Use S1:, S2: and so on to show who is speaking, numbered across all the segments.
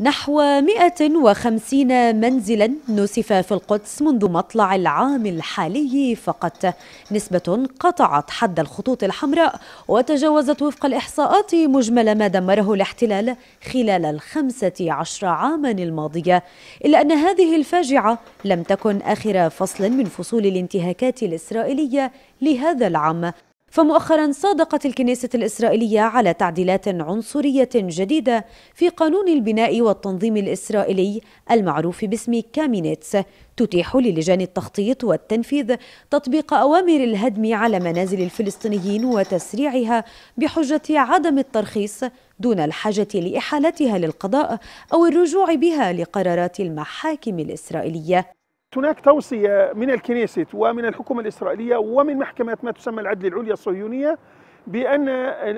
S1: نحو 150 منزلا نسف في القدس منذ مطلع العام الحالي فقط نسبة قطعت حد الخطوط الحمراء وتجاوزت وفق الإحصاءات مجمل ما دمره الاحتلال خلال الخمسة عشر عاما الماضية إلا أن هذه الفاجعة لم تكن آخر فصل من فصول الانتهاكات الإسرائيلية لهذا العام فمؤخرا صادقت الكنيسة الإسرائيلية على تعديلات عنصرية جديدة في قانون البناء والتنظيم الإسرائيلي المعروف باسم كامينيتس تتيح للجان التخطيط والتنفيذ تطبيق أوامر الهدم على منازل الفلسطينيين وتسريعها بحجة عدم الترخيص دون الحاجة لإحالتها للقضاء أو الرجوع بها لقرارات المحاكم الإسرائيلية
S2: هناك توصية من الكنيست ومن الحكومة الإسرائيلية ومن محكمة ما تسمى العدل العليا الصهيونية بأن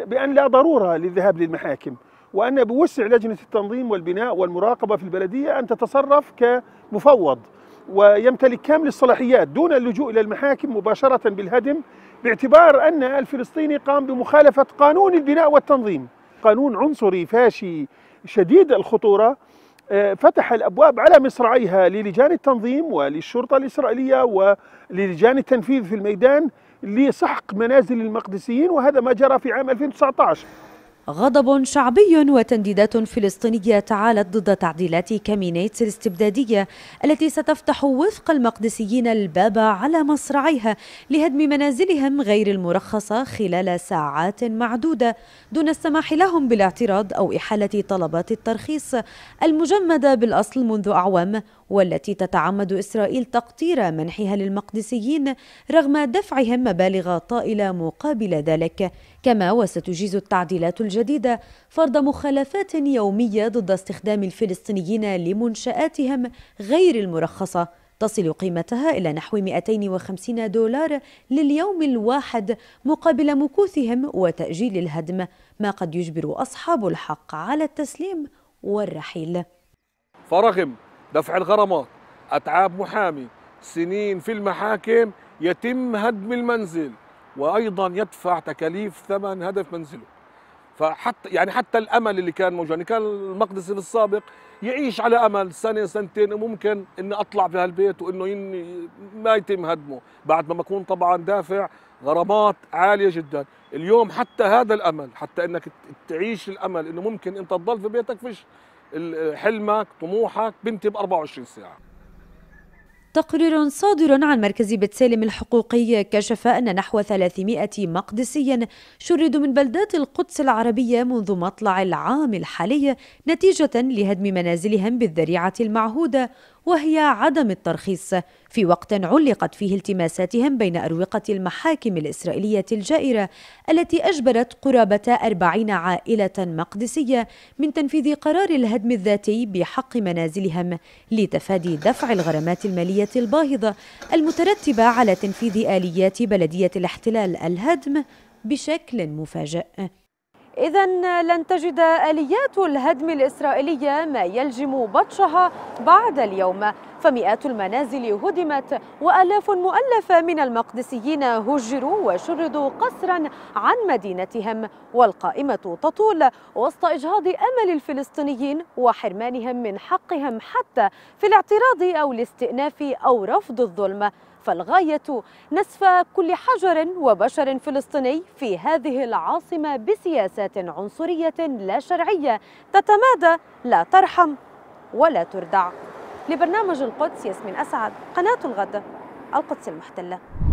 S2: بأن لا ضرورة للذهاب للمحاكم وأن بوسع لجنة التنظيم والبناء والمراقبة في البلدية أن تتصرف كمفوض ويمتلك كامل الصلاحيات دون اللجوء إلى المحاكم مباشرة بالهدم باعتبار أن الفلسطيني قام بمخالفة قانون البناء والتنظيم قانون عنصري فاشي شديد الخطورة آه، فتح الابواب على مصراعيها للجان التنظيم وللشرطه الاسرائيليه وللجان التنفيذ في الميدان لسحق
S1: منازل المقدسيين وهذا ما جرى في عام 2019 غضب شعبي وتنديدات فلسطينية تعالت ضد تعديلات كامينيتس الاستبدادية التي ستفتح وفق المقدسيين الباب على مصرعيها لهدم منازلهم غير المرخصة خلال ساعات معدودة دون السماح لهم بالاعتراض أو إحالة طلبات الترخيص المجمدة بالأصل منذ أعوام والتي تتعمد إسرائيل تقطير منحها للمقدسيين رغم دفعهم مبالغ طائلة مقابل ذلك كما وستجيز التعديلات الجديدة فرض مخالفات يومية ضد استخدام الفلسطينيين لمنشآتهم غير المرخصة تصل قيمتها إلى نحو 250 دولار لليوم الواحد مقابل مكوثهم وتأجيل الهدم ما قد يجبر أصحاب الحق على التسليم والرحيل
S3: فرغم دفع الغرامات أتعاب محامي سنين في المحاكم يتم هدم المنزل وأيضا يدفع تكاليف ثمن هدف منزله فحتى يعني حتى الامل اللي كان موجود يعني كان المقدسي في السابق يعيش على امل سنه سنتين وممكن اني اطلع في هالبيت وانه ما يتم هدمه بعد ما بكون طبعا دافع غرامات عاليه جدا اليوم حتى هذا الامل حتى انك تعيش الامل انه ممكن انت تضل في بيتك فيش حلمك طموحك بنتي ب 24 ساعه
S1: تقرير صادر عن مركز بتسالم الحقوقي كشف أن نحو 300 مقدسي شردوا من بلدات القدس العربية منذ مطلع العام الحالي نتيجة لهدم منازلهم بالذريعة المعهودة وهي عدم الترخيص في وقت علقت فيه التماساتهم بين أروقة المحاكم الإسرائيلية الجائرة التي أجبرت قرابة أربعين عائلة مقدسية من تنفيذ قرار الهدم الذاتي بحق منازلهم لتفادي دفع الغرامات المالية الباهظة المترتبة على تنفيذ آليات بلدية الاحتلال الهدم بشكل مفاجئ إذا لن تجد آليات الهدم الإسرائيلية ما يلجم بطشها بعد اليوم فمئات المنازل هدمت وآلاف مؤلفة من المقدسيين هجروا وشردوا قسرا عن مدينتهم والقائمة تطول وسط إجهاض أمل الفلسطينيين وحرمانهم من حقهم حتى في الاعتراض أو الاستئناف أو رفض الظلم فالغاية نسف كل حجر وبشر فلسطيني في هذه العاصمة بسياسات عنصرية لا شرعية تتمادى لا ترحم ولا تردع لبرنامج القدس ياسمين أسعد قناة الغد القدس المحتلة